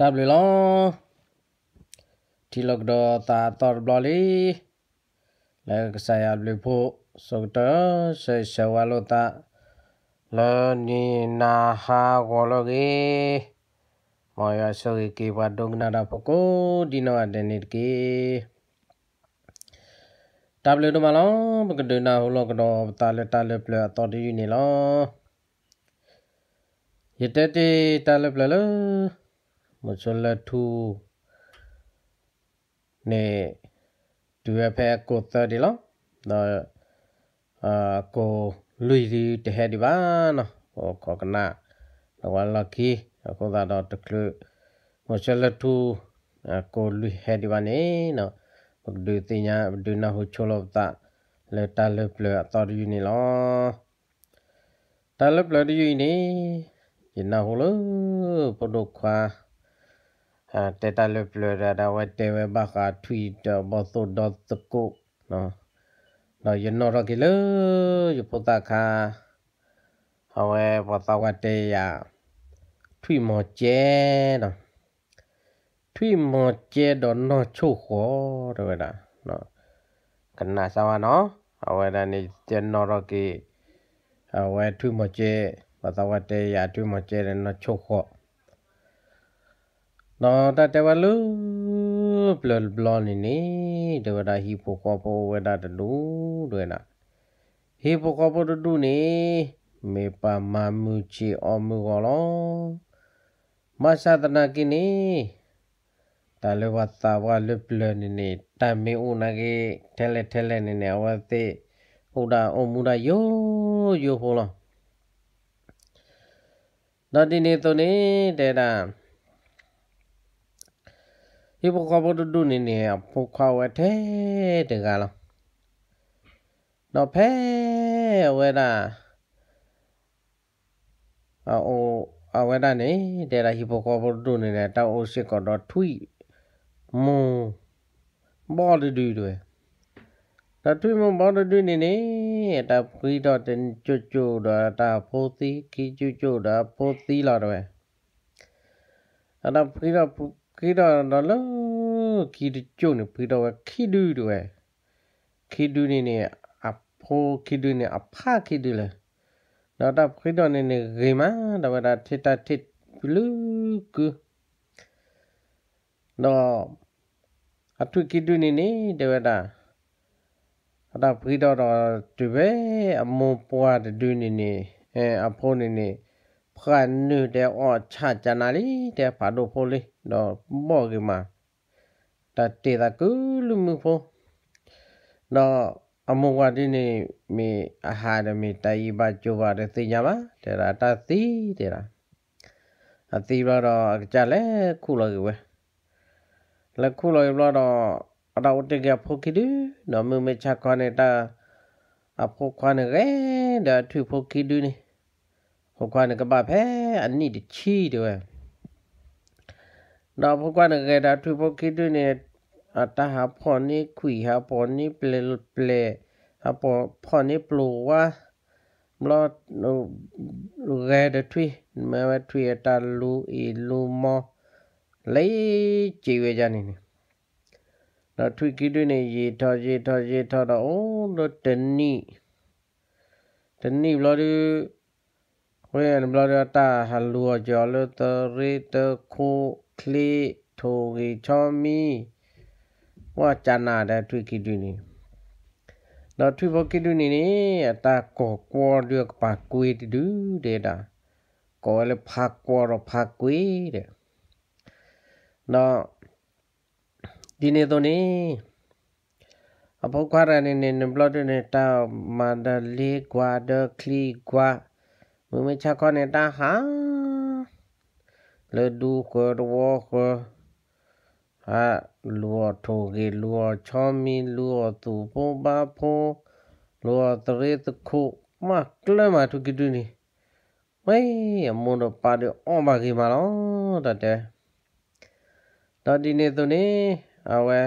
တပ်လေလောဒီလောက်တော့တာတော်ဘလလီလဲကဆရာဘလဖို့စောတဆေဆဝါလောတာလနီနာဟာဂောလဂေမောယဆောဂေကေဘဒုံနာရာဖကိုဒီနောဒနိကေတပ်လေတော့မလောပကဒနာဟောလကတော့တာလက်တာလက်ပြတော်ဒီနေလောယတတေတာလက်ပြလောမစွန်လက်ထူနေတူရဖဲကိုသဒီလောနော်အာကိုလူရီတဟဲဒီပါနော်ဟောကောကနာတော့လကီအခုသာတော့တကလူမစွန်လက်ထူကိုလူဟဲဒီပါနေနော်ဘဒူတင်ညာဘဒူနာဟိုချိုလောတာလေတာလေပလအတော်ယူနေလောတာလေပလဒီယူနေရင်နာဟိုလပဒုခွာတေတလူပလရတာဝတေဝဘခထွီတဘသုဒတ်တကုနော်နော်ယနောရကီလယပတခာဟဝဲပတဝတေယထွီမောကျဲနော်ထွီမောကျဲတော့နော်ချို့ခေါ်တော့လားနော်ကနဆာဝနော်ဟဝဲဒါနေကျနောရကီဟဝဲထွီမောကျဲပတဝတေယထွီမောကျဲတော့နော်ချို့ခေါ်နော်တတဝလူဘလဘလနီနီဒဝဒဟီပိုကောပိုဝဒတလူတွေနာဟီပိုကောပိုဒူနီမေပါမမူချီအမူကောလောမသဒနာကိနီတလဝတ်တာဝလပလနီနီတမေဦးနာကေထဲလက်ထဲလက်နီနီအဝတိဟုတ်တာအမူတာယောယောဟောလောနော်ဒီနေတုန်နေတဲ့တာဒီပေါ်ကဘဒုဒုနေနေပုခဝထဲတကလားတော့ဖဲဝဲတာအိုအဝဲတာနေတဲရာဟီပိုကဘဒုနေနေတောက်အိုစစ်ကတော့ထွိမွန်ဘောဒဒူတွေတထွိမွန်ဘောဒဒူနေနေတာခီတော့တင်ကျွတ်ကျွတ်တော့တာဖိုးသီခီကျွတ်ကျွတ်တော့ဖိုးသီလာတော့အဲ့ဒါခီတော့ခိတော့တော့လောခီတုံနပြတော့ခိဒူတွေခိဒူနေနေအဖိုးခိဒူနေအဖာခိဒူလေတော့တော့ခိတော့နေနေရေမတော့တာထစ်တာထစ်ဘလူးကတော့အထုခိဒူနေနေတော့တာအတာဖိတော့တော့ဒီပဲအမွန်ပွားတဲ့ဒူးနေနေအဲအဖိုးနေနေဖန်နေတဲ့အော်ချာကြနာလေးတဲ့ဖာတို့ဖိုးလေးတော့မော့ကမှာတတေတာကူလူမှုဖို့တော့အမောဝဒီနေမေအဟာရမေတိုင်ပါကြိုပါတဲ့သိညာပါတဲ့တာတသိတဲ့တာအသိရတော့ကြလဲခုလောကွယ်လက်ခုလောရတော့အတော်တကဖို့ကိဒနော်မမချခေါနေတာအဖို့ခွနရဲဒါထူဖို့ကိဒနေဟောခွနကပါဖဲအနိတချီတော့ดาวพกว่าหนึ่งไงดาวทุพกคิดด้วยเนี่ยอัตหาพอนี่ขี่หาพอนี่เปลเปลหาพอพอนี่ปลูกว่าลรดลูกแกเดทวีแม้ว่าทวีตาลูอีลูมอเลยจีเวจานี่เนี่ยเราทวีคิดด้วยเนี่ยยีทอยีทอยีทอเราโอ้เราเต็นนี่เต็นนี่เราดูเว้ยเราดูตาฮัลลัจอเตอรีตอคูคลีโทกิชอมีว่าจานาได้ทุยกิดุนีเราทุยบอกกิดุนีนี่ตาก่อกวเลือกปากกุยดูเดดาก่อเลยพักกวรพักกุยเดเราဒီနေ့တော့နေအဖို့ခွာရနေနေဘလော့နေတာမန္တလေးကွာဒခလီကွာမမချခေါနေတာဟာလေဒူကရဝခဟာလောထိုကေလောချောမီလောသူပုဘာဖုံလောတရေတခုမကလမထုကဒူနီဝေးအမွန်တော့ပါတဲ့အော်ပါကေမလောတတဲတော်ဒီနေသူနေအဝဲ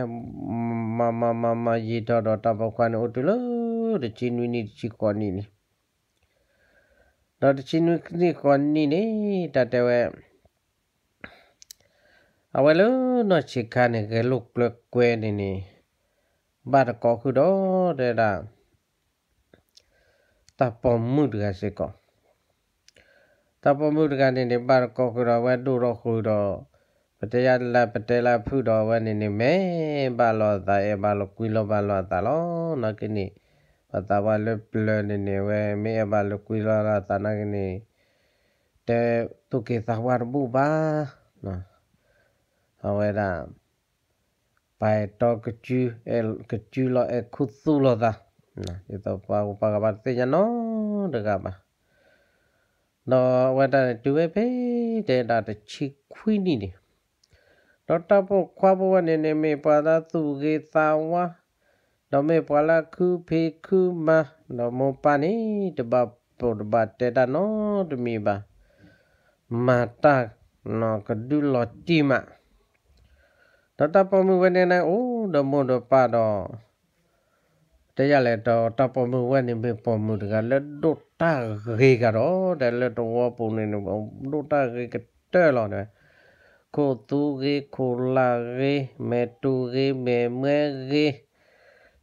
မမမမရေတော်တော်တပခွန်းအိုတူလို့တချင်းနွီနီချီကောနီနီတော်တချင်းနွီနီကောနီနီတတဲဝဲအဝဲလို့နော်ချိခါနေကလုတ်ကလကွဲနေနေဘာတကောခုတော့တဲ့တာတပေါ်မှုတကစေကောတပေါ်မှုတကနေနေဘာတကောခုတော့ဝဲတို့တော့ခုတော့ပတရလပတလဖုတော်ဝဲနေနေမဲဘာလောသာရဲ့ဘာလောကွီလောဘာလောသာလောနော်ကိနေပတဘာလပလနေနေဝဲမဲဘာလောကွီလောလာသာနာကိနေတဲတုကေသဝရဘူဘာနော်အဝဲတာဘိုင်တော့ကကျူအဲကကျူလောအဲခုသူလောတာနော်ဒီတော့ပါပါကပါတေညာနော်တကပါတော့ဝဲတာတူပဲဖေးတဲ့တာတချီခွီးနီနေတော့တဖို့ခွာဘဝနေနေမေပါတာသူကေသာဝါတော့မေပလာခုဖေခုမတော့မောပနီတဘပေါ်တဘတေတာနော်တမီပါမာတာနော်ကဒူလောတီမာဒေါက်တာပေါ်မှုဝဲနေနိုင်အိုးတော့မွန်တော့ပါတော့တရားလည်းတော့တပေါ်မှုဝဲနေပြီပေါ်မှုတကလည်းဒုတ်တာရေကတော့တယ်လည်းတော့ပုံနေတော့ဒုတ်တာရေကတဲလောနေကိုသူရေကိုလာရေမေတူရေမေမဲရေ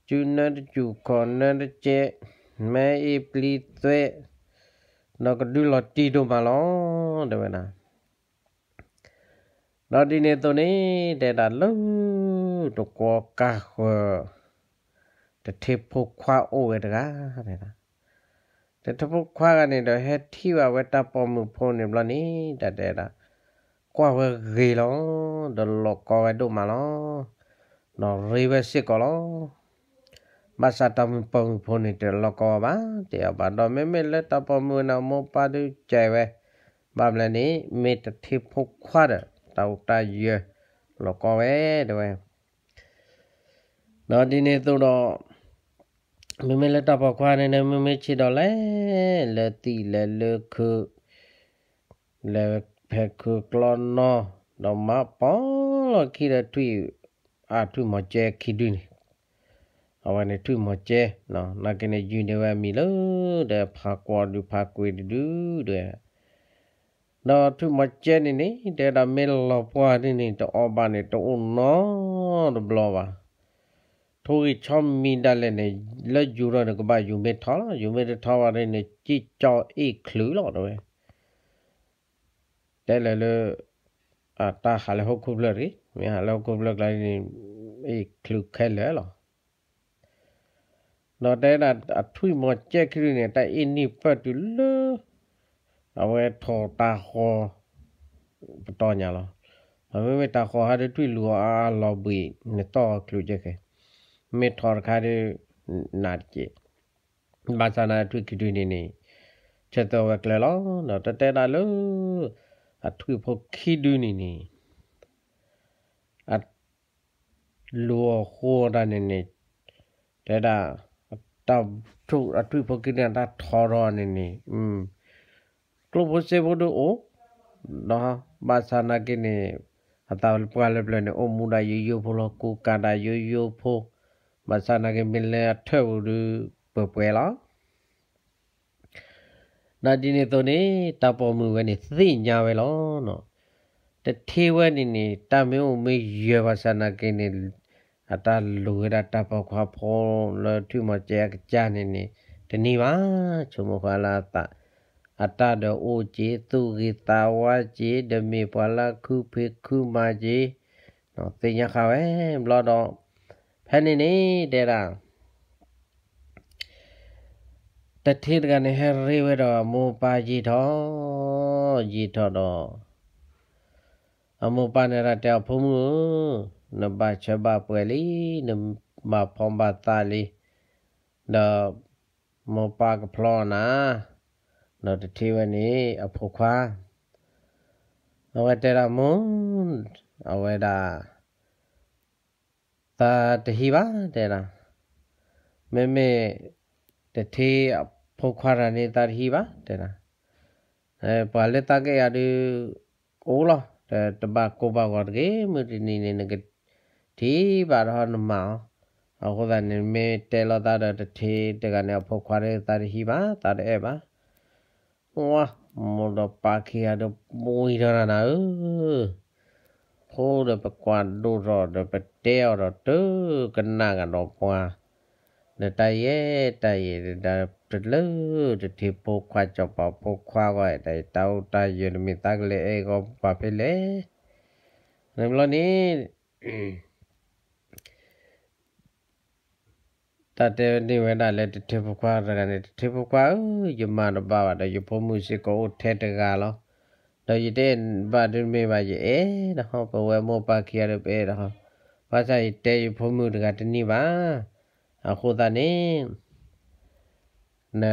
ကျူနတ်ကျူခေါ်နတ်ကျဲမဲအပလီသွဲတော့ကဒူလတီတို့မလောတယ်ဗနာတော့ဒီနေတုန်နေတဲ့တာလုံးတကောကာဟောတထေဖို့ခွာအိုဝဲတကားတဲ့တာတထဖို့ခွာကနေတော့ဟက်တီဝဝဲတပ်ပေါ်မှုဖုန်နေဘလနေတဲ့တဲ့တာကွာဝဲရေလောဒလောကောဝဲဒုမလောနော်ရေဝဲစစ်ကောလောမဆာတမပုံဖုန်နေတဲ့လောကောပါတရားပါတော့မဲမဲလက်တပ်ပေါ်မှုနော်မောပါတူကျဲဝဲဘာမလဲနေမေတထေဖို့ခွာတဲ့တောက်တရလောကောပဲတော့နော်ဒီနေ့တော့မမေလက်တော့ခွာနေနေမမေချစ်တော့လဲလက်တီလက်လခုလက်ဖက်ခုကလနော်တော့မပေါ်လို့ခိရထွီအာထွီမကျဲခိဒွင်းအဝနေထွီမကျဲနော်နာကနေယူနေဝမီလို့တဲ့ဖာကွာဒူဖာကွေဒူတဲ့တော့သူမကျဲနေနေတဲ့မဲလောပွားနေနေတော့ဘာနေတော့နော်တော့ဘလောပါထိုးချောမီဒါလည်းနဲ့လက်ယူရတဲ့ကဘာယူမေထော်ယူမေထော်ရတဲ့နဲ့ကြည်ကြော်အေးခလူတော့တော့တဲလည်းလေအတာဟာလည်းဟုတ်ခုလရီမြဟာလည်းခုလကလည်းအေးခလူခဲလဲလားတော့တဲတာအထွေမကျက်ခရီနဲ့တိုက်အင်းနိပတ်တူလို့အဝဲထော်တာခေါ်ပတော်ညာလောအဝဲဝဲတာခေါ်ဟာတွေလူအားလောဘီနေတော့ကလူကြခဲမေထော်ခါရနာကြည့်ဘာသာနာထွေကီတွင်းနေနေချက်တော့ဝဲကလေလောတော့တတဲတာလို့အထွေဖို့ခီတွင်းနေနေအလူခိုးတာနေနေတဲ့တာတပ်ထုအထွေဖို့ကိနေတာထော်ရောနေနေอืม Club se bodo o na basana kini atawal pwale plane o muda yoyo pholo ku kada yoyo pho basana ke mille athe bodo pwela na dini to ni tapo mu we ni thi nya we lo no te the we ni ni ta me o me ye basana ke ni ata lu ra tapo kha pho lo thu ma che cha ni ni တနေ့ပါချုံမခလာတာအတတအိုကျေသူဂီတာဝါကျေဒမေပလာခုဖေခုမာကျေနော်တင်ရခါပဲဘလော့တော့ဖန်နေနေတဲ့ရာတထေတကနေဟရေဝဲတော့မောပါကြီးတော်ကြီးတော်တော့အမောပါနေရတဲ့ဖုံးမှုနဘချဘပွဲလီနမဖုံးပါတာလီတော့မောပါကဖလောနာလောတထေဝနေအဖို့ခွာအဝတရမွန်အဝေဒာသာတဟိပါတေရာမေမေတထေအဖို့ခွာရနေတာဟိပါတေရာအဲပါလေတကေရဒီကိုလာတဘကိုဘကောတေမတိနေနေကတိပါရဟနမောအခုကနေမေတေလတာတထေတကနေအဖို့ခွာရတာဟိပါတာတဲ့ပါโอ้โหมดปากเขียดปุยเท่านั้นเออพูเดไปกวาดดูรอเดไปเตี้ยวรอเตอกันหน้ากันรอปวาเดตายเย่ตายเย่เดตะลือดเดที่พูควาจับปอบพูควาไว้แต่เต้าตายยืนมีตั้งเลยก็ปาไปเลยในเวลานี้တတေနိဝေဒလည်းတထေပကွာရကနေတထေပကွာယမနဘာဝတယဖမှုရှိကိုထဲတကလောတော့ရတဲ့ဘာဒမေပါရဲ့အဲတော့ပဝဲမောပါခရရပဲတော့ဘာသာတဲယဖမှုတကတနည်းပါအခုသားနေနာ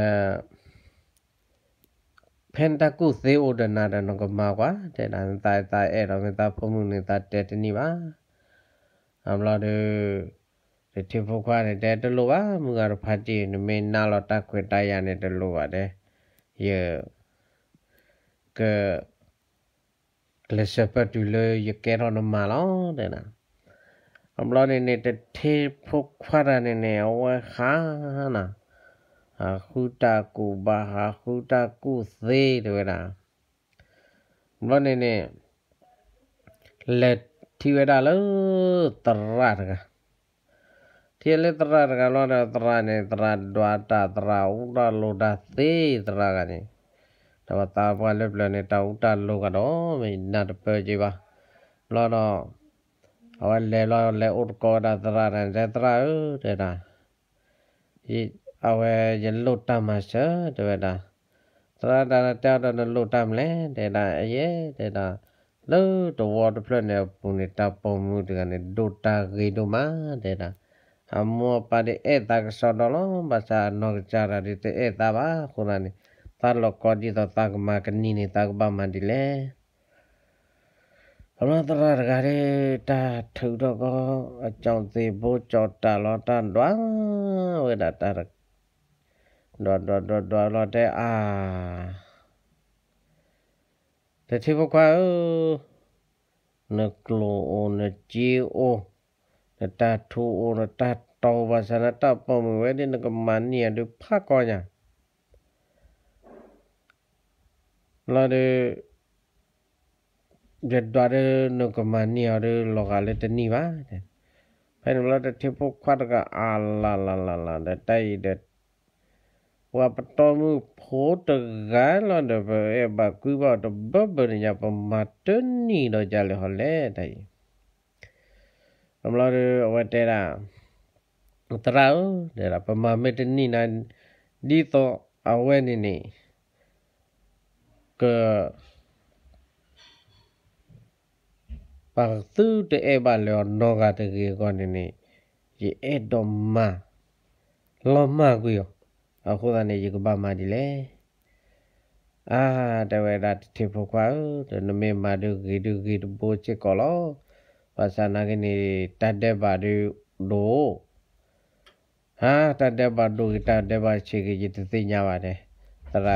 ဖန်တကုသေးဩဒနာတနကမာကွာတဲ့တန်တိုင်တိုင်အဲ့တော့မသားဖမှုနေတာတဲတနည်းပါအမလာတို့လေတင်ဖို့ခွာနေတဲ့တလို့ပါမူကတော့ဖတ်ကြည့်နမင်းနာတော့တခွေတိုက်ရနေတလို့ပါတယ်ယေကလစပတ်တူလေယကဲရနမလောတဲ့နာအမလောနေနေတဲ့ထေဖို့ခွာရနေနေဝခါနာအခုတကူဘာအခုတကူသေးတယ်လားလောနေနေလက်ထီဝဲတာလို့တရတာทีเลตระกันลอตระเนี่ยตระดวาตาตระอุตระโลดาเตตระกันนี่တဝတာဘွားလက်ပလနဲ့တောက်တလို့ကတော့မင်းနာတပကြပါလောတော့အဝလဲလောလဲဥကောဒသရရန်ဇတရာတဲ့တာဤအဝဲရလုတ်တမရှာတဲ့တာသရတာတောက်တော့လုတ်တမလဲတဲ့တာအရဲ့တဲ့တာလို့တဝတော်ဖလက်နဲ့ပုံနဲ့တပုံမှုတကနေဒိုတာဂေဒိုမာတဲ့တာ amu pade eta eh, kesodolo baca no cara di eh, te eta ba kurani tar lo kodi to tak ma kenini tak ba mandile kalau terar gare ta tu do ko acong te bo cota lo tan doa we da tar do do do do lo te a ah. te ti bo kwa u ne o ne ji o oh. na ta thu na ta tàu và sa na ta bao mười mấy đến cái màn nhẹ được phá coi nhá là được giờ đoạt được nó cái màn nhẹ được lọc à lên tên ni vá phải nó là được thiếu phúc khoát cái à la la la la để tay để và bắt đầu mu phố tự gái là được về bà cứ vào được bắp bên nhà bà mặt tên ni rồi trả lời họ lẽ đây အမလာရဝတဲရာတရာတဲ့ရာပမာမေတနီနာဒီတော့အဝဲနေနေကပါသူတဲ့ဘာလောနောကတကြီးကောနေနေရေအဲ့တော်မလောမကွေရောအခုကနေရေကဘာမဒီလေအာတဝဲတာတိဖို့ကွာတနမေမာဒုဂီဒုဂီဒိုချေကောလောပါစနာကနေတတ်တဲ့ပါတို့ဟာတတ်တဲ့ပါတို့တတ်တဲ့ပါချေကြီးတသိညာပါတယ်တရာ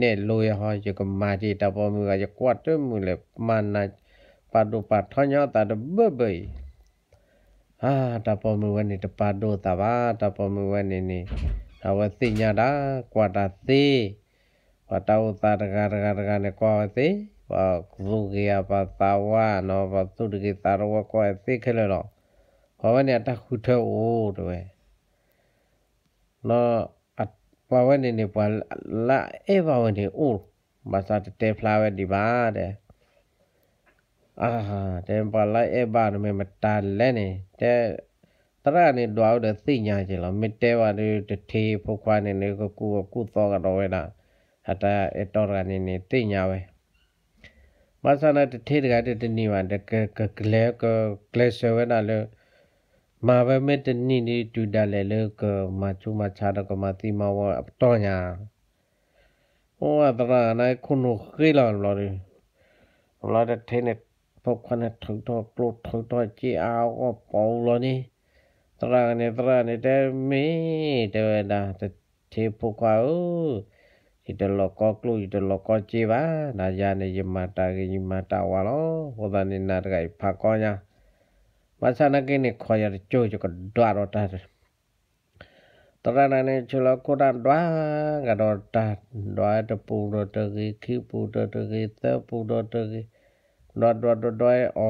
နဲ့လိုရဟောရကမာတိတပေါ်မူကရကွတ်တမူလေမနာပါတို့ပါထောညာတတ်ဘဘိဟာတပေါ်မူဝနေတပါတို့တပါတပေါ်မူဝနေနေအဝသိညာတာကွာတာသေးဝတောတာတကတကတကနဲ့ကွာသေးပါဇုကေယပါတာဝနောပါသုတကေတာရဝကောသိခဲလောဘာဝနေတခုထောတွယ်နောအပါဝနေနေပါလာအေဘာဝနေဦးဘာသာတေဖလာဝဒီပါတဲ့အာတဲ့ပါလာအေဘာနမေမတာလဲနေတဲ့တရနေတော့တဲ့သိညာချင်လောမေတဲဝနေတထေဖုတ်ခွားနေနေကိုကိုကိုတော့ကတော့ဝဲတာအတာအတော်ကနေနေသိညာပဲမဆနာတထေတကတတနိဝန္တကကကလေကကလေဆဝနာလမဘမေတနိနိတူတလည်းလကမချုမချာတကမတိမဝအတော်ညာဟောတရနာခုနခေလာလော်ရီလော်တထေနေဖကနထုတော့ပလုထုတော့ကြည်အောင်ပေါ်လော်နေတရနေတရနေတဲ့မေတဝဒတထေဖကွာဦး ite loko klu ite loko ciba na jane yimata ke yimata walo woda ni narga ipakonya masa na kini koyar cucu ke dua rota terana ni cula kurang dua ga rota dua te pu rota ke ki pu rota ke te pu rota ke dua dua dua dua o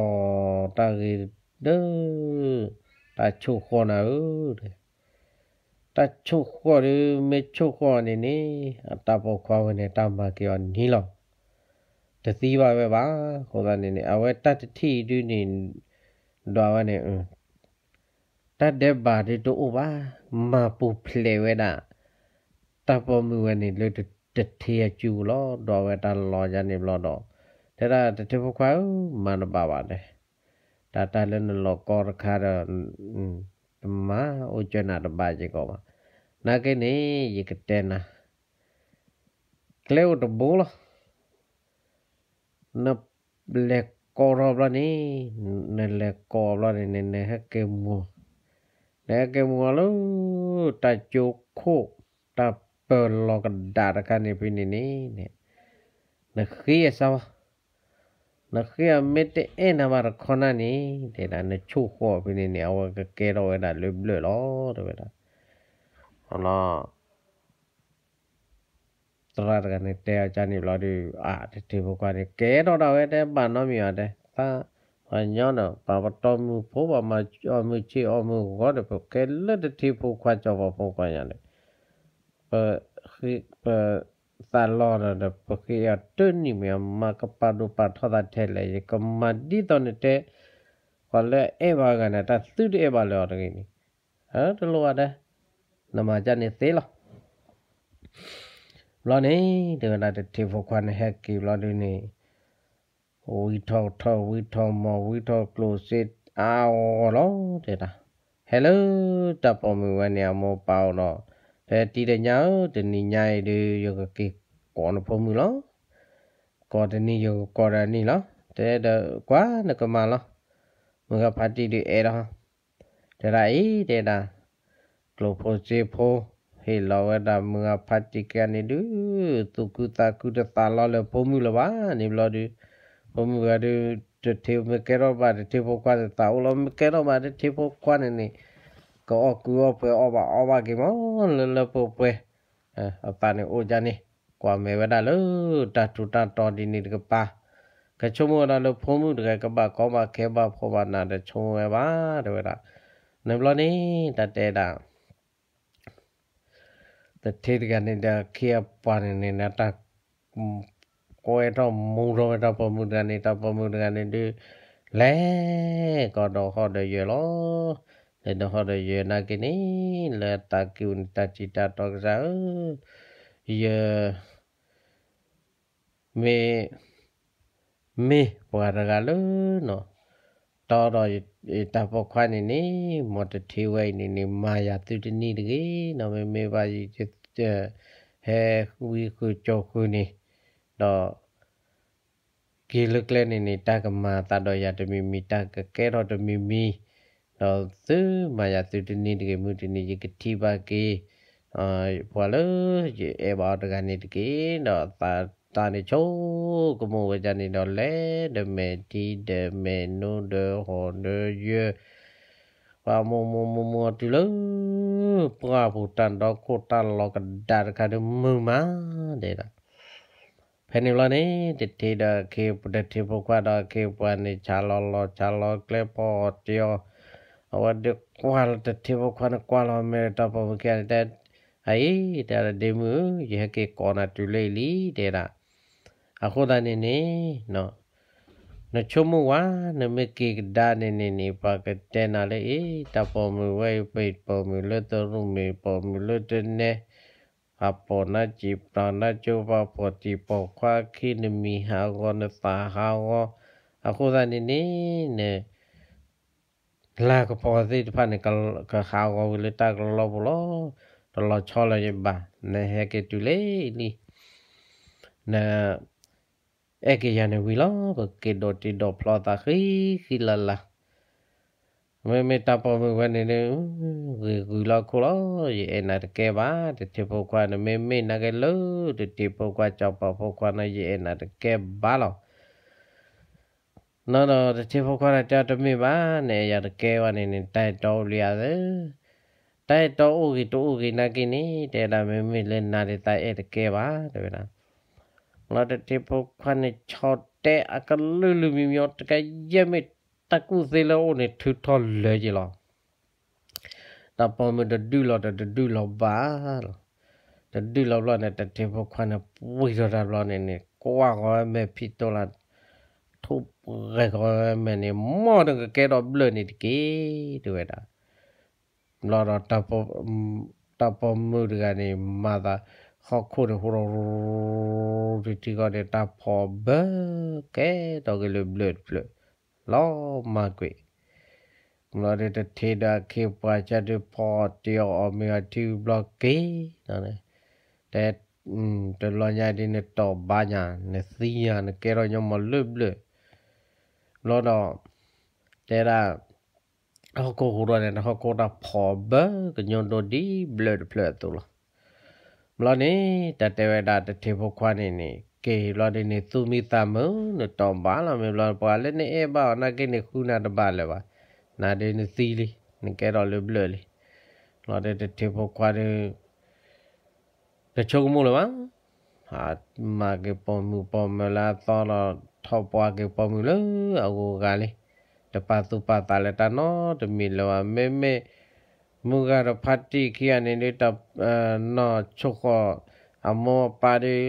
ta ke de ta chu kona u de တချို့ခေါ်ရမေချို့ခေါ်နေနေအတပေါ်ခွာဝင်နေတာမကောနီလောတသိပါပဲပါခေါ်တာနေနေအဝဲတတတိဒူးနေတော့ဝနေတတ်တဲ့ဘာတွေတို့ပါမပူဖလေဝဲတာတပေါ်မူဝနေလို့တထေးကျူလောတော့ဝဲတာလောကြနေဘလောတော့ဒါတာတတိပခွာမနပါပါတယ်တာတာလည်းလောကောရခါတော့ဓမ္မဥကျနာတပါကြီးကောပါนักเนี่ยกันเต้นนะเลี้ยว์ตับุลนับเล็กกอร์บลานี่นั่นเล็กกอร์บลานี่นั่นเฮกเกมัวเฮกเกมัวลูตาจุกคู่ตาเปิดลอกดาดกันนี่พีนี้เนี่ยนักเขียนสานักเขียนไม่ได้เอ็นอมาร์คคนนี้เดี๋ยวนั้นชูหัวพีนี้เนี่ยเอากเกลอได้เรื่อยๆหรอเดี๋ยวนัဟုတ်လားတော်တာကနေတဲအကြနေလို့ဒီအာဒီဘုကနေကဲတော့တော့တဲ့ပန်တော့မြရတဲ့သာအညောတော့ပါပတော်မူဖို့ပါမကြောမူချေအမှုကောတဲ့ကဲလက်တိဖို့ခွာကြောပါဖို့ခွာရတယ်ပခိပသာလောရတဲ့ပခိယတနိမြမကပါဒုပါထတာထဲလေကမဒီတော့တဲ့ခလဲဧဘာကနတသုတေဘာလောတကိနီဟဲ့တလို့ရတယ်နမကြနေသေးလားလောနေဒေနာတေဖောခွန်ဟက်ကီလောနေဝီထောထောဝီထောမဝီထောကလိုစစ်အာဝလောတေတာဟယ်လိုတပ်ပေါ်မူဝနေမောပေါတော့ဖဲတီတညာတနိညာရေယောကကေကောနဖုံမူလောကောတနိယောကောရနိလောတဲတကွာနကမလောမကဖာတီဒီအဲတော့တရာဤတေတာโลโพเจโพဟေလောဝဒမငါဖတ်တိကနေဒူတုကုတကုတတာလောလေဖုံမှုလပါနေဘလဒူဖုံမှုကဒူတထေမကေရောပါတထေဘောကွာတာအလောမကေရောပါတထေဘောကွာနေနေကောအကူအပွဲအဘအဘကေမောလလပပွဲအပနေအိုဂျာနေကွာမေဝဒလောတတူတတော်ဒီနေတကပါကချုံမောလာလဖုံမှုတကကပါကောမခဲပါဖောပါနာတချုံဝဲပါတဝဲတာနေဘလနေတတဲတာ the thirgan in the kia parin in ata koeto muro eta pamudan eta pamudan in the le ko do ho de ye lo le do ho de ye na kini le ta ki un ta chi ta to sa ye me me pa ra ga lo no to do ေတပခွနေနေမတထေဝိုင်နေနေမာယာတုတနိတကေနမေမေပါယိဟဲဝီကုကြောကုနေတော့ဂေလကလနေနေတကမာတတော်ရတမီမီတကကဲတော်တမီမီတော့သမာယာတုတနိတကေမုတနိယကတိပါကေအာဘဝလရေအဘတော်ကနေတကေတော့ตานนโชกมูจานนี่ดอลเลเดเมทีเดเมนูเดฮอนเดเยว่ามัมัมัมัวติเลปาพูตันดอกโคตันลอกดาร์คาดมือมาเด็ดเพนิลนี่ติดทีเดเคีบเดทีพวกว่าเดเคีบวันนี้ชาลอลอชาลอเคลปอเตียวเอาเด็กควาลเดทีพวกว่านักควาลเมริตาพวกแกเดไอ้แต่เดมือยังเกี่ยก่อนตุเลลีเด็ะอาคานี้นี่เนาะนชมว่านเมกีดานนี่นี่ปากเตนอะไรอ้ปอมือไวไปปอมือเลือดรุมีปอมือเลือดเนี่ยอาปอนาจีปานาจูปาอจีปอควาขี้นมีหางอนตาหางออาคานี้นี่เนี่ยลาก็พอที่พันก็ก็ข่าวก็วิลตากลบล้อตลอดชอลอยบ้านในเฮกตุเล่นี่นะเอกยานวิลาบกเกดอติดอพลอตาคีคิลาลาเมเมตาปอมวันนี้เนี่ยกุลาคุลาเอ็นาเกบาเดติปกวานเมเมนาเกลูเดติปกวาจอปปกวานเอ็นาเกบาลอနော်တော့တေဖို့ခေါ်တဲ့တမိပါနဲ့ရတကဲပါနေနေတိုက်တော်လျာစေတိုက်တော်ဦးကြီးတူဦးကြီးနာကင်းနေတဲ့ဒါမေမေလဲနာတဲ့တိုက်အဲ့တကဲပါတဲ့ဗျာลอดเทพคันชอดเตะอากาลืลืมีมีอดกะยเมตตะกุเซลโอนทุทอลเลยจิลอตาปอมดดูลอดดูลอบาลตดูลอบลอเนตเทพคันปุยรอบลอเนเนกว่าก็เมพิโตลาทุบเรก็เมเนมอดก็เกดอบเลนิดเกด้วยดาลอดตาปอตาปอมือกันเนมาตาขอคุณฮูริติกาเดตาพอบเกตอกเลบลดเลดลอมากเวมลาเดตเทดาเขคปาจัดพอเตียวอมีอทิบล็อกเกนั่นเองแต่อดมแต่ลอยใหญ่ดินเนตตอบ้านยานเนซียานเกรอยมาลืบเลยลอดอแต่ละเขาโกหัวเนี่ยเขาโกดาพอบเกยนโดดีเบลดเพลตัวละမလနေတတေဝဒတထေဘခွာနေနေကေလောဒနေသူမီတမုနတော်ပါလာမေလောပါလည်းနေအဘနာကိနေခုနာတပါလည်းပါ နာဒေနေသီလီနေကဲတော်လေဘလလေလောဒတထေဘခွာရတချုံမူလပါဟာမာကေပေါ်မူပေါ်မလာတော်တော်ထောက်ပွားကေပေါ်မူလအကိုကလေးတပသူပတာလည်းတနော်တမီလောမေမေမူကတော့ဖတ်တိခိယနေလေတနော်ချုခောအမောပါရီ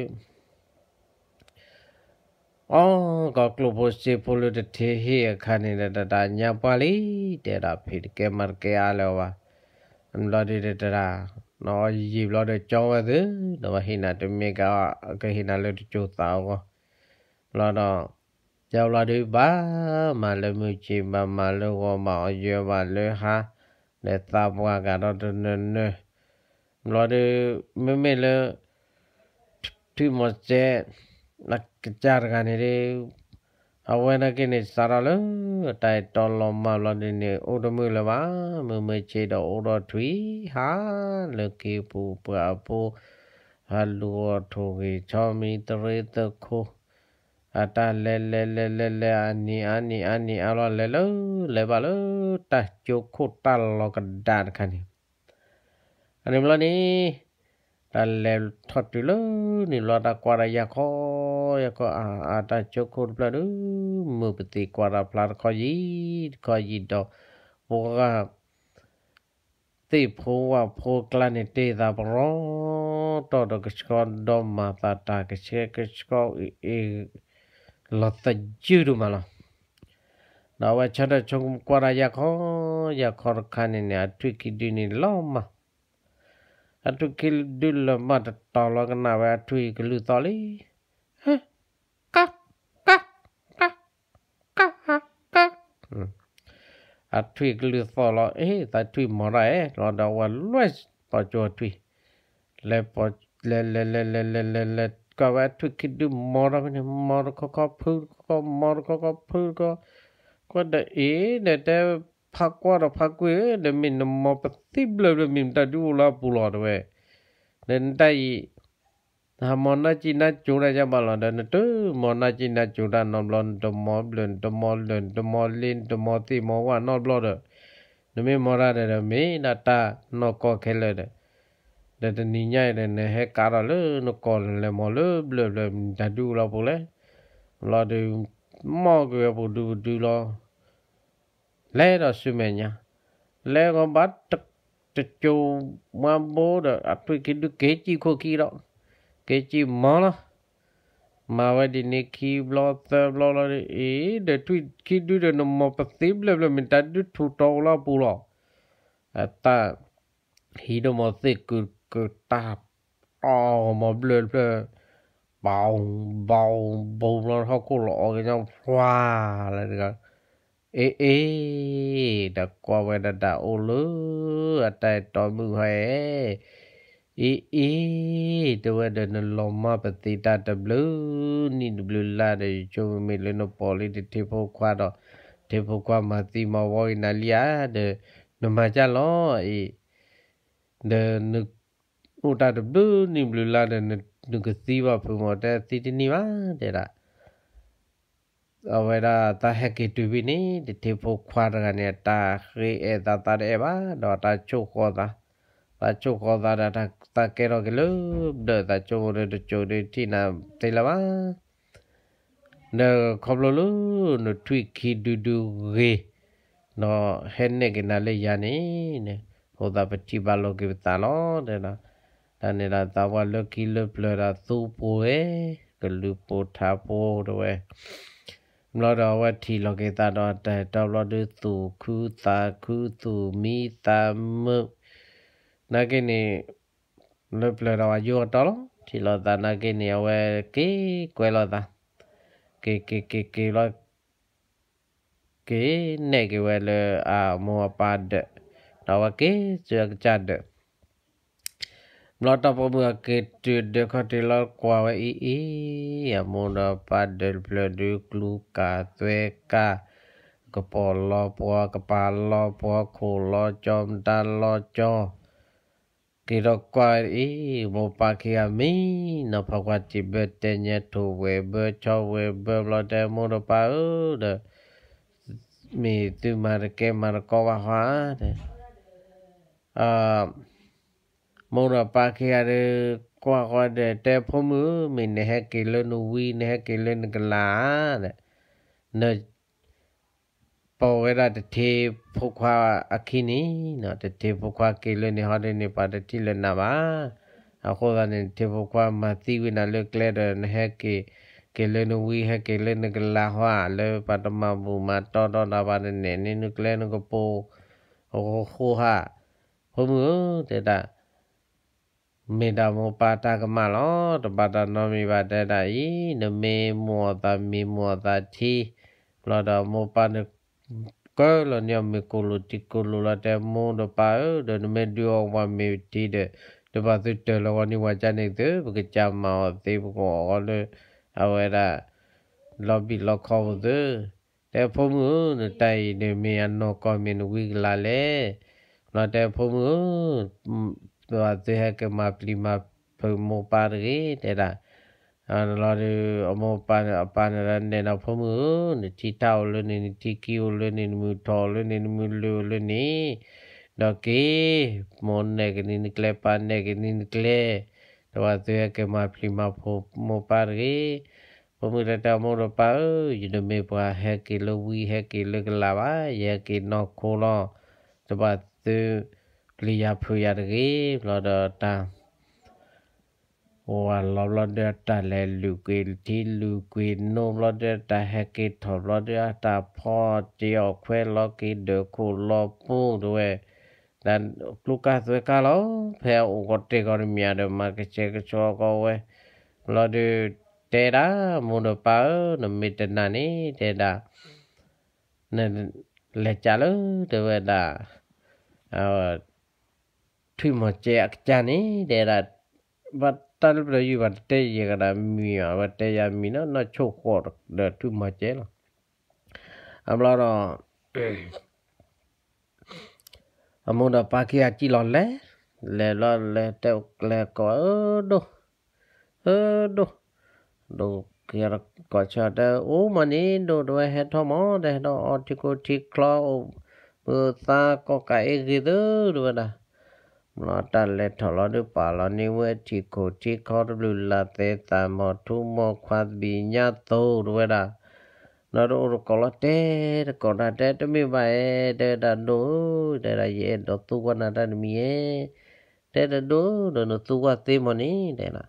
အော်ကကလဘစီပိုလတထေဟေခါနေတဲ့တညာပါလီတေရာဖိဒကေမာကေအလောဝါအမ်လာဒီတရာနော်ယေဘလာတဲ့ကြောဝဲသေတော့ဟိနာတမေကကဟိနာလို့ချိုးတာကောလာတော့ကြောက်လာဒီပါမလမှုချီမမလောမောယေဘလေဟာလေသာဘွားကတော့နွနွမလို့ဒီမမေလသူမစတဲ့နကကြရကနေလေအဝဲနကနေစရလတိုင်တော်လုံးမလို့ဒီနေအိုတမှုလပါမမေချေတော့အိုတော်ထွီဟာလကေပူပပဟာလူတော်ထိုကြီးချောမီတရေတခိုးอาตาเลเลเลเลเลอันนี้อันนี้อันนี้เอาละเลเลเลบาเลตาจุกุตาลกระดานคันนี้อันนี้มันนี่ตาเลทอดอยู่เลยนี่เราตากวาดยาคอยาคออาตาจุกุปลาดูมือปฏิกวาดปลาคอยีคอยีดอกบอกว่าตีพูว่าพูกลานิตีตาบรอตอดกชกอนดอมมาตาตากเชกชกออ lọt ta dư đủ mà lo nó vậy cho nên chúng qua ra ya khó ya khó khăn này nè truy kỳ đi nè lo mà à truy kỳ đi lo mà đặt tao lo cái nào vậy truy cái lư tao đi hả cá cá cá cá hả cá à truy cái lư tao lo ấy tại truy mà ra ấy lo đâu vậy luôn bỏ cho truy lại bỏ lại lại lại lại lại lại ကဝတ်ထုခိဒုမောရကနေမောရခခဖုကမောရခခဖုကကဒအေဒတဲ့ဖကွာရဖကွေဒမင်မပတိဘလဘမင်တဒူလာပူလာတော့နန်တိုင်နာမောနာချိနာကျူရကြပါလောဒနတူမောနာချိနာကျူရနော်ဘလွန်တမောဘလွန်တမောလွန်တမောလင်းတမောတိမောဝါနော်ဘလောဒနမေမောရတဲ့မေနာတာနော်ကောခဲလဲတဲ့ဒတနိညာရဲ့နဲ့ဟဲကာရလေနကောလေမောလေဘလဘလဒဒူလောပလေလောဒူမောကေပဒူဒူလောလဲတော့စုမညာလဲကဘတ်တချိုမဘောဒအထွေကိဒုကေချီခိုကီတော့ကေချီမောလားမာဝဒီနေခီဘလော့သဘလော့လော်အေးဒထွိခီဒူဒနမပသိဘလဘလမင်တဒူထူတော်လာပူလောအတဟီဒမသိကူกึตาบตอมาเบลเบลเบาเบาบุ้มแล้วเขาก็หลอกกันจังฟ้าอะไรเดียวเอ๊ะดักกว่าเวลาดาโอเลือะไรตอนมือแห่เอ๊ะตัวเดินลงมาปฏิทัดเบลนี่เบลล่าได้จูบมิลโนปอลิี่เทพกว่าดอกเทพกว่ามาตีมาวอยนาเลียเดนมาจ้าล้อเดนึกโอตาตบนิบลูลาเดนนุกซีว่าพูมอเตซีตินีว่าเดระအဝေရာတာဟက်ကီတူဘီနီဒီတေဖို့ခွာရကနေတာခေအတာတာရဲပါတော့တာချိုခေါ်တာတာချိုခေါ်တာတာတာကေရောကလူဒတာချိုရတချိုဒီတီနာတေလာပါနော်ခေါပလိုလူနော်ထွိခီဒူဒူရေနော်ဟဲနေကနာလေယာနေဟိုတာပတိပါလောကေတာလောတဲ့နော်ဒါနေလာတာဝါလကီလပလရာသူပိုဝဲကလူပိုထာပိုတော့ဝဲမလာတော့ဝတ်တီလောကေတာတော့တဲတော်လို့တူသူခုတာခုသူမိတာမနာကနေလပလရာယောတော်တီလောတာနာကနေဝဲကေကွဲလောတာကေကေကေကေလောကေနေကေဝဲလအာမောပါဒတော့ကေကြကြတဲ့ Straight up, practisingłby, in horse farm Jeez hanquaka, Mudapa driímuklať duí meses dwi scaleka, resultado que paarlap muak kólaennes chómnta, N ລ o n c u r r u p t i b l e kaim i y élulación tu m u p o มองปาเคียเดกว่ากเดแต่พมือมินเฮกิเลนูวีเนเฮกิเลนกลาเนี่ยเนปอก็ได้แเทพกว่าอาคินีเนาะแต่เทพกว่ากลนฮอดเนปาเดที่เลนนามาอาโคดานเทพกว่ามาตีวินาเลือกเลดเนเฮกิกเกลนวีเฮกิเลนกลาฮวาเลปาตมาบูมาตอดอนาบานเนเนนุกเลนกโปโอโคฮาพมือแต่ดาမေတ္တာမောပါတာကမလောတပါတာနောမိပါတတဤနမေမောတမေမောတတိလောတမောပါနကောလညမေကိုလတိကိုလလတမောတပါဒနမေဒီယောဝမေတိတတပါသတလဝနိဝဇနိတဘကကြမောသေဘောလအဝေရလောဘီလောခောဝဒတေဖုံမှုတိုင်နေမေအနောကောမေနဝိကလာလေလောတေဖုံမှုตัวเจฮกมาปลีมาเพิ่มโมปาเรแต่ละอันเราดูโมปานปานรันเนนเอาพมือนี่ที่เต้าเลยนี่ที่คิวเลยนี่มือทอเลยนี่มือเลือเลยนี่ดอกเกมอนเนกนี่นี่เกลปานเนกนี่นี่เกลตัวเจฮกมาปลีมาพโมปาเรพมือเราจะมองเราไปอยู่ในเมื่อเฮกิลวีเฮกิลกลาวะเฮกินอกโคลอตัวเจပလီယာဖူယာတကေဘလဒတာဝါလောလောဒတာလေလူကွေတီလူကွေနိုလောဒတာဟက်ကေထောလောဒတာဖောတီယောခွဲလောကီဒခုလောပူဒွေဒန်ကလုကာသွေကာလောဖဲအိုကတေကောမြာဒမာကချေကချောကောဝဲလောဒတေတာမွန်ဒပါနမီတနာနီတေတာနဲ့လက်ချလို့တဝဲတာအော် thui mà chè chà ní để là và ta lúc đó như vậy tê gì cả là mì à và tê giờ mì nó nó chua khổ được để thui mà chè là âm lo đó âm à, muốn đó ba kia chỉ lo lẽ lẽ lo lẽ teo lẽ có ở đâu ở đâu đâu kia là có cho đó ô mà ní đồ đồ hết thôi mà để nó đó article thì claw ta có cái gì đó rồi đó ลอตันเลทอลอดุปาลอนิเวทิโกทิคอรุลาเตตามอทุมอควาบิญาโตรเวดานรุรกอลเตรกอนาเตตมิบาเอเดดาโดเดดาเยดอตุวานาดานมีเอเดดาโดดอนตุวาเตมอนีเดนา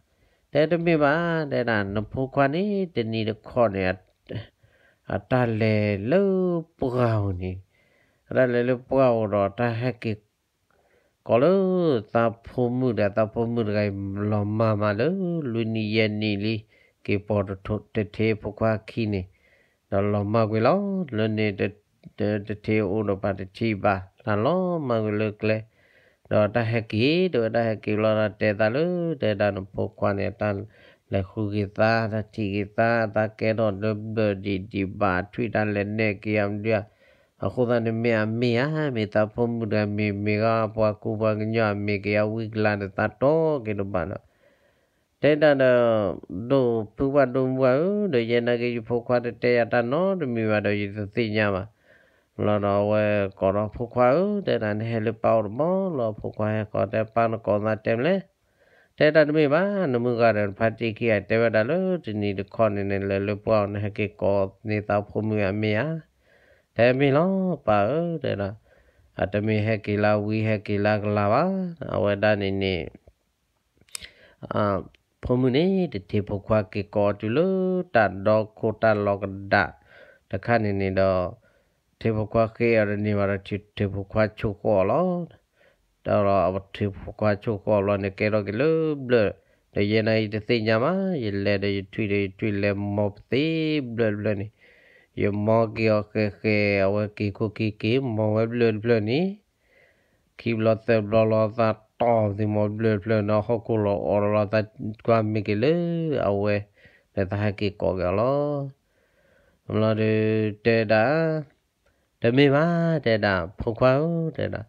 เดตมิบาเดดานพุควานีเตนีรคอเนအတလေလပူကောင်းနေရလေလပူကောင်းတော့တဟက်ကကောလတာဖိုမှုတဲ့တာဖိုမှုတဲ့လောမမလလူနီယနီလီကေပေါ်ထုတထေဖခွာခိနေတော့လောမကွေလောလွနေတဲ့တထေဦးတော့ပါတချိပါလာလောမကွေလကလေတော့တဟကီတော့တဟကီလောတဲ့တာလူတဲ့တာနဖို့ခွာနေတာလေခုကီတာတတိကီတာတာကဲတော့ဒဘဒီဒီဘာထွီတန်လည်းနဲ့ကီယမ်ဒီယာအခုသာနေမြမေယမေတာဖုံမှုဒမေမေကပွားကူပါကညမေကယဝိကလန်တတော်ကေလဘာနာတဲ့တတော့ဒိုပူဝတ်ဒုံဝါဒယနာကေဖိုခွာတဲ့ရတနော်ဒမီဝါဒယသိညာပါလောတော်ဝဲကောတော်ဖိုခွာတဲ့တန်ဟဲလပေါ့မောလောဖိုခွာကောတဲ့ပန်ကောနာတယ်လေတဲ့တတမေပါနမှုကရဖတ်တိခိယတဲ့ဝဒါလို့ဒီနီခေါနေနေလေလပေါ့နဟကေကောနေတာဖုံမြအမေယာဟဲမီလောပါတဲ့လားအတမီဟဲကီလာဝီဟဲကီလာကလာပါအဝဒနေနေအာဖုန်မနေတတိဖခွာကေကောတူလတတ်တော့ခိုတာလောကဒါတခါနေနေတော့တေဖခွာကေရနေမရချစ်တေဖခွာချိုကောလောတော်တော့အတေဖခွာချိုကောလောနေကေရောကေလဘလတရေနိုင်တသိညာမရေလဲတထွေထွေလဲမော့သေးဘလဘလနေယမကီယခေခေအဝကီကုကီကီမဝဘလဘလနီခီဘလတ်ဘလလသတ်တော်ဒီမဘလဘလနဟကုလောအော်လာသတ်ကွမ်မီကလေအဝဲလက်သဟကီကောကလောမလာဒေတေတာဓမေပါတေတာဖုန်ခွာတေတာ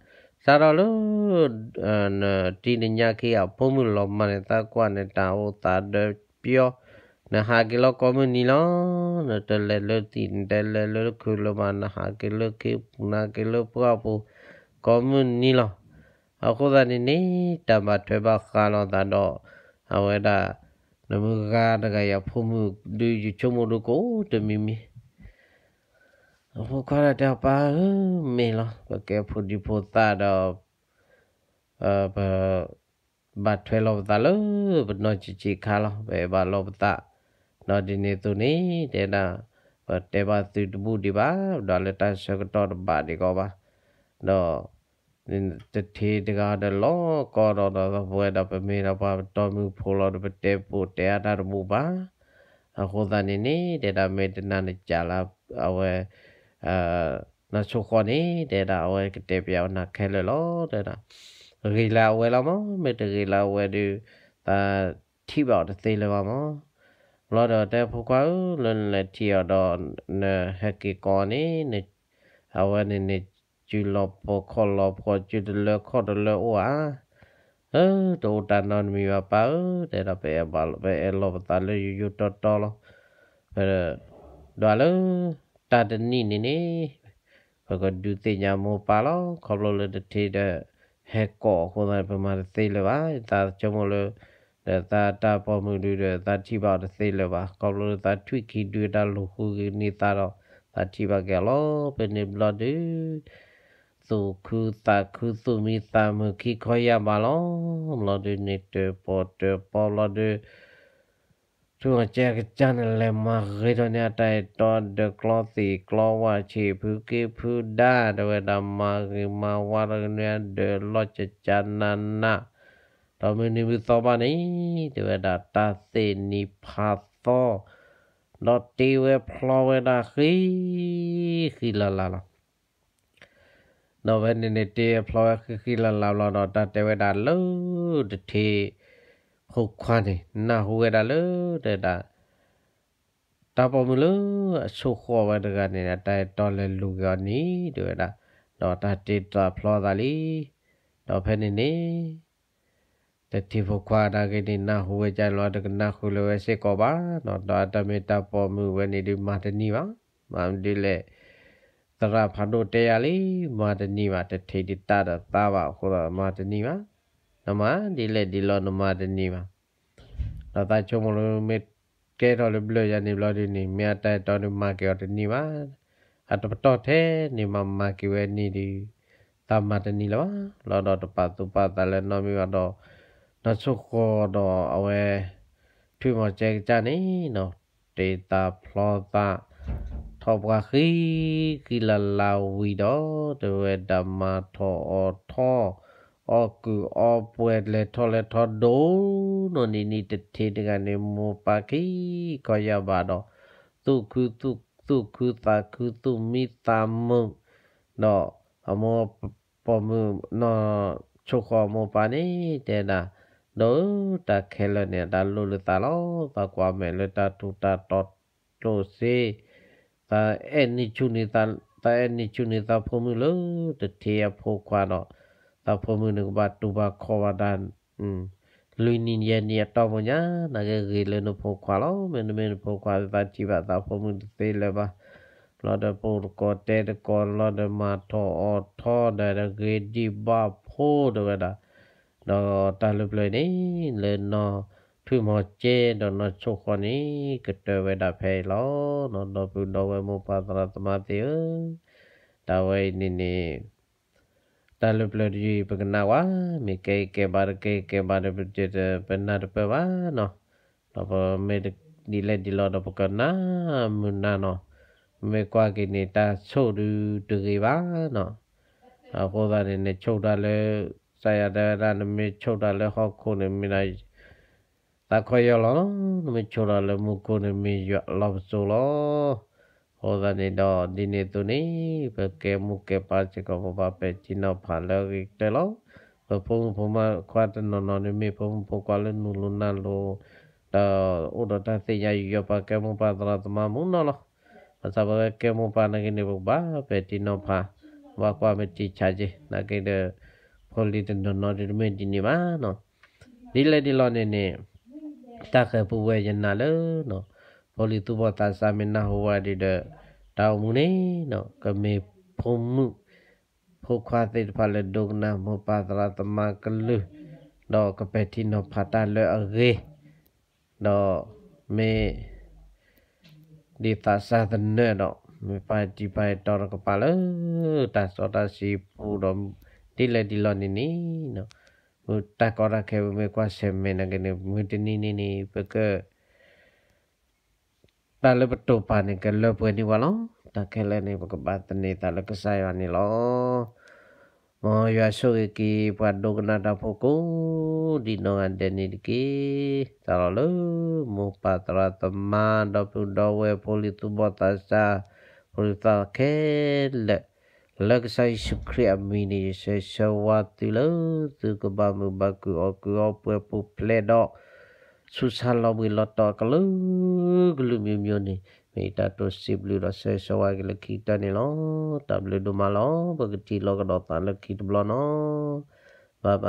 သာတော်လို့တီနညာခေယဖုံးမှုလောမနဲ့တကွနဲ့တာဟောတာပြောနဟာကီလကောမနီလောနတလလတင်တလလခုလမနဟာကီလကေပနာကီလပွားပူကောမနီလောအခုသနေနေတမထွဲပါခါလောတတော့အဝဲတာနမကတကရဖမှုဒီချုံမတို့ကိုတမီမီအခုခါရတဲ့ပါမေလောပကေဖို့ဒီဖို့တာတော့အဘဘတ်ထွဲလောတလို့ဘနောချီချီခါလောဘဘလောပတာနော်ဒီနေသူနေတဲ့တာတေဘာသူတဘူးဒီပါဒါလက်တဆကတော့ဘာဒီကောပါတော့တထေတကားတလောကောတော့တော့ဘွယ်တော့ပမေတော့ပါတော်မူဖိုးတော့တေပိုတေအတာမူပါအခုသာနေနေတဲ့တာမေတနာနဲ့ကြာလာအဝဲအာနချိုခေါနေတဲ့တာအဝဲကတေပြောင်းနာခဲလောတဲ့တာရီလာဝဲလာမမေတရီလာဝဲဒီတာထိပါတသေးလောပါမဘလော့တော့တဲ့ဖူကွာလွန်လက်တီတော့နဲဟက်ကီကောနီနဲအဝနီနဲကျူလောပေါ်ခေါ်လောပေါ်ကျူတလခေါ်တလဝါเออโตตานอนมีว่าป่าวแต่ละเปบาลเปเอลอบตาลยูตอตอลเออดาลตาดนี่นี่นี่ဘကဒုတိညာမောပါလခေါ်လို့တဲ့တဲ့ဟဲကောခေါ်တယ်ပမာသေးလေပါဒါကြောင့်မလို့သာတာပေါ်မှုတွေသာတိပါတသိလပါကောလို့သာထွိခီတွေတာလူခုနေတာတော့သာတိပါကလောပနေဘလဒီသုခုသာခုသုမီသာမခိခရပါလောဘလဒီနေတပေါ်တပေါ်လဒီသူအကျကကျန်လေမရေတနေတိုင်တော်ဒကလောစီကလောဝချီဖူကေဖူဒါတဝဒမဂမဝရနေဒလောချချနနာတော်မင်းနေမသောပါနေတေဝဒတာသေနိဖာသောလောတေဝဖလောဝဒခိခိလလာလာနော်ဝနေနေတေဖလောခိခိလလာလာတော့တတေဝဒလို့တထေဟုတ်ခွားနေနာဟဝဒလို့တတာတပမလို့အဆုခောဝဒကနေတိုင်တော်လေလူကနီတေဝဒတော့တတေတာဖလောသာလီတော့ဖဲနေနေတတိဘခွာဒါကိတိနာဟိုဝဲကြလောတကနာခုလဝဲစေကောပါနော်တာတမေတာပေါ်မူဝဲနေဒီမာတနီပါမမ်ဒီလေတရဖာတို့တရားလေးမာတနီပါတထိတိတာတာပါဟောမာတနီပါနမဒီလေဒီလောနမာတနီပါတော့တာချုံမလို့မေကဲတော်လေဘလရနေဘလဒီနေမြတ်တဲ့တော်ဒီမာကေတနီပါအတပတော်ထဲနေမမာကေဝဲနေဒီတမတနီလောလောတော့တပသူပတလည်းနော်မိပါတော့ nó số khó đó ở về phi mà chạy cha ní nó để ta plo ta thọ qua khí khi là lao vi đó từ về đam mà thọ thọ ở cứ ở quẹt lệ thọ lệ thọ đố nó ní ní tết thế được anh em mua pa khí coi ya bà đó tu cứ tu tu cứ ta cứ tu mi ta mơ nó ở mua bỏ mơ nó chúc họ mua pa ní thế nào တော့တခဲလနေတာလူလူတာလောပကွာမဲလတာတူတာတော့လို့စေတာအဲ့နိချုနေတာတာအဲ့နိချုနေတာဖုံးမှုလို့တထေရဖိုးခွာတော့တာဖုံးမှုကဘာတူဘာခေါ်ပါဒန်อืมလူနီနီနီတော့မညာနာဂရီလနဖိုးခွာလို့မင်းမင်းဖိုးခွာတာချိပါတာဖုံးမှုသေးလဲပါလော်ဒပူကိုတဲကောလော်ဒမာထောအောထောဒရဂေဒီဘာဖိုးတော့ဒါတော့တာလူပလနေလဲနော်ထူမောကျဲတော့နော်ချိုခွန်နီကတဝဲတာဖဲလောနော်တော့ဘူးတော့ဝဲမပါသရသမတေတာဝဲနေနေတာလူပလဒီပကနာဝါမိကေကေဘာကေကေဘာဘတ်တပနာတပဝါနော်တော့မေဒီလက်ဒီလောတော့ပကနာမနာနော်မေကွာကိနေတာချို့တူတူကြီးပါနော်အခုသားနေနဲ့ချုပ်တာလဲစာရတဲ့ဒါနမေချုပ်တာလဲဟောခုနေမိလိုက်တခွေရလောနမေချုပ်တာလဲမူခုနေမိရလောဆိုလောဟောဒါနေတော့ဒီနေသူနေဘကဲမူကဲပါချကဘဘပဲချိနောဖာလဲတဲလောဘဖုံဖုံမခွာတနော်နော်နေမေဖုံဖုံကွာလဲနူလုနာလောတော့ဥဒတသိရရပါကဲမူပါဒရတမမုန်နော်လောအစဘကဲမူပါနကိနေဘဘပဲတိနောဖာဘာကွာမတိချာကြီးနကိတဲ့ consolidated no determine ဒီနေပါနော်ဒီလေဒီလောနေနေတာခပူဝဲရနာလောနော်ဘောလီသူဘတာစာမနာဟောဝါဒီတဲ့တောင်မူနေနော်ကမေဖုံမှုဖောခွာသိဖာလေဒုကနာမောပါဒရာတမကလုတော့ကပတိနောဖတာလဲအရေတော့မေဒီသာသာတဲ့နော်မေပါတီပါတော်ကပါလေတာစောတာစီပူတော့တိလက်ဒီလောနေနီနော်ဟိုတာကောရခဲမေကွာဆဲမေနကနေမွတနီနီနီပကတာလပတောပါနေကလပွေနီဝလောတာခဲလနေပကပတ်နေတာလကဆိုင်ဝနီလောမောရွှေဆုကေပဒုကနာတာဖို့ကိုဒီနောအန်တနီတကေသာလောမောပတရတမန်ဒပုဒဝေပိုလီတုဘတာစာပိုလီတာခဲလက်လက်ဆိုင်ရှိခရမီနီဆေဆဝတ်တီလသူကဘာမဘကူအကူအပွဲပူပလေတော့ဆုဆာလောဘီလတော့ကလူကလူမျိုးမျိုးနေမိတာတိုစီဘလူရဆေဆဝါကလခိတနေလောတဘလူဒမလောဘဂတိလောကတော့တလခိတဘလောနောဘဘ